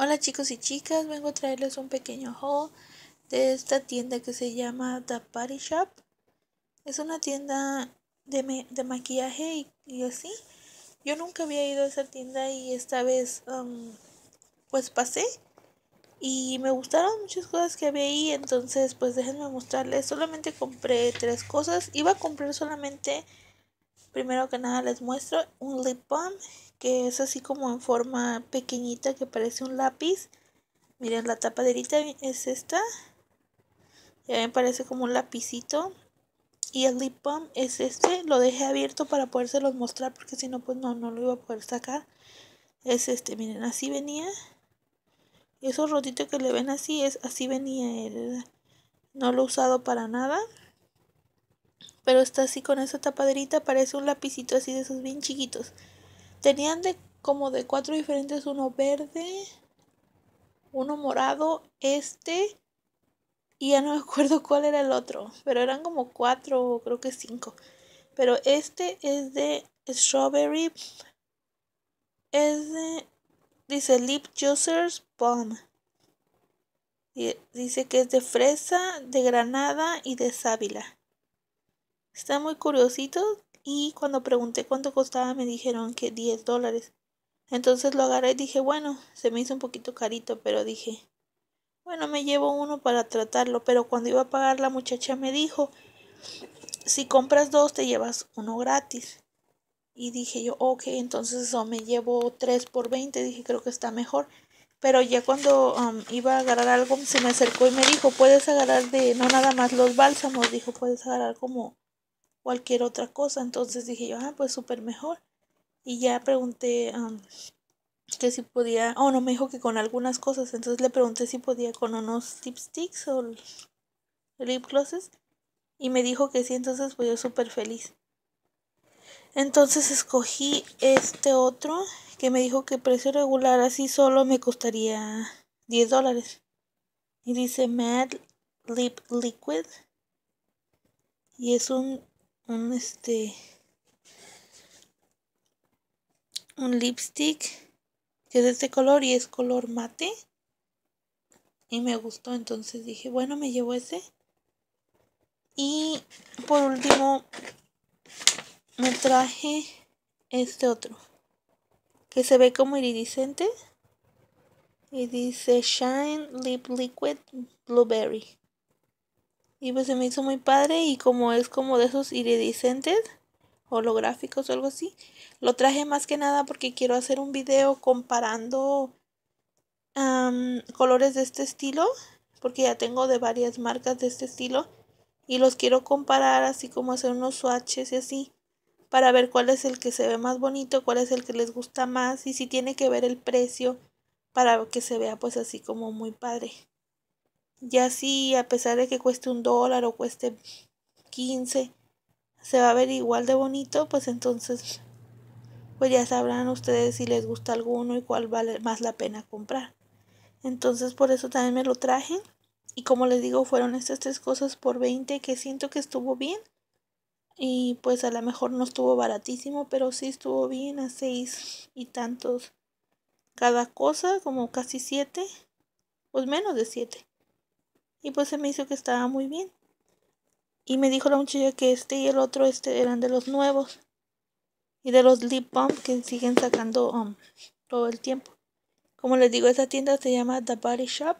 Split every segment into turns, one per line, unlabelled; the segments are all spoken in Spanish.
Hola chicos y chicas, vengo a traerles un pequeño haul de esta tienda que se llama The Party Shop. Es una tienda de, maquillaje y, así. Yo nunca había ido a esa tienda y esta vez um, pues pasé y me gustaron muchas cosas que había ahí, entonces pues déjenme mostrarles. Solamente compré tres cosas. Iba a comprar solamente primero que nada les muestro un lip balm que es así como en forma pequeñita que parece un lápiz. Miren, la tapaderita es esta. Ya me parece como un lapicito. Y el lip balm es este. Lo dejé abierto para los mostrar porque si no, pues no, no lo iba a poder sacar. Es este, miren, así venía. Y esos rotitos que le ven así, es así venía No lo he usado para nada pero está así con esa tapaderita, parece un lapicito así de esos bien chiquitos. Tenían de como de cuatro diferentes, uno verde, uno morado, este, y ya no me acuerdo cuál era el otro, pero eran como cuatro o creo que cinco. Pero este es de Strawberry, es de, dice Lip Juicers Bomb. dice que es de fresa, de granada y de sábila. Están muy curiositos y cuando pregunté cuánto costaba me dijeron que 10 dólares. Entonces lo agarré y dije, bueno, se me hizo un poquito carito, pero dije, bueno, me llevo uno para tratarlo, pero cuando iba a pagar la muchacha me dijo, si compras dos te llevas uno gratis. Y dije yo, ok, entonces eso, me llevo tres por 20, dije creo que está mejor. Pero ya cuando um, iba a agarrar algo se me acercó y me dijo, puedes agarrar de, no nada más los bálsamos, dijo, puedes agarrar como cualquier otra cosa. Entonces dije yo, ah, pues súper mejor. Y ya pregunté que si podía, O no, me dijo que con algunas cosas. Entonces le pregunté si podía con unos lipsticks o lip glosses. Y me dijo que sí, entonces fui pues yo súper feliz. Entonces escogí este otro que me dijo que precio regular así solo me costaría 10 dólares. Y dice Mad Lip Liquid. Y es un un este un lipstick que es de este color y es color mate y me gustó entonces dije bueno me llevo ese y por último me traje este otro que se ve como iridiscente y dice Shine Lip Liquid Blueberry y pues se me hizo muy padre y como es como de esos iridiscentes holográficos o algo así, lo traje más que nada porque quiero hacer un video comparando colores de este estilo, porque ya tengo de varias marcas de este estilo y los quiero comparar así como hacer unos swatches y así para ver cuál es el que se ve más bonito, cuál es el que les gusta más y si tiene que ver el precio para que se vea pues así como muy padre. Ya si a pesar de que cueste un dólar o cueste 15, se va a ver igual de bonito, pues entonces, pues ya sabrán ustedes si les gusta alguno y cuál vale más la pena comprar. Entonces, por eso también me lo traje. Y como les digo, fueron estas tres cosas por 20 que siento que estuvo bien. Y pues a lo mejor no estuvo baratísimo, pero sí estuvo bien a seis y tantos cada cosa, como casi siete, pues menos de siete. Y pues se me hizo que estaba muy bien. Y me dijo la muchacha que este y el otro este eran de los nuevos. Y de los lip balm que siguen sacando um, todo el tiempo. Como les digo, esa tienda se llama The Body Shop.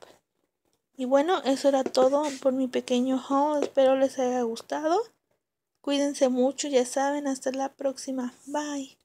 Y bueno, eso era todo por mi pequeño haul. Espero les haya gustado. Cuídense mucho, ya saben. Hasta la próxima. Bye.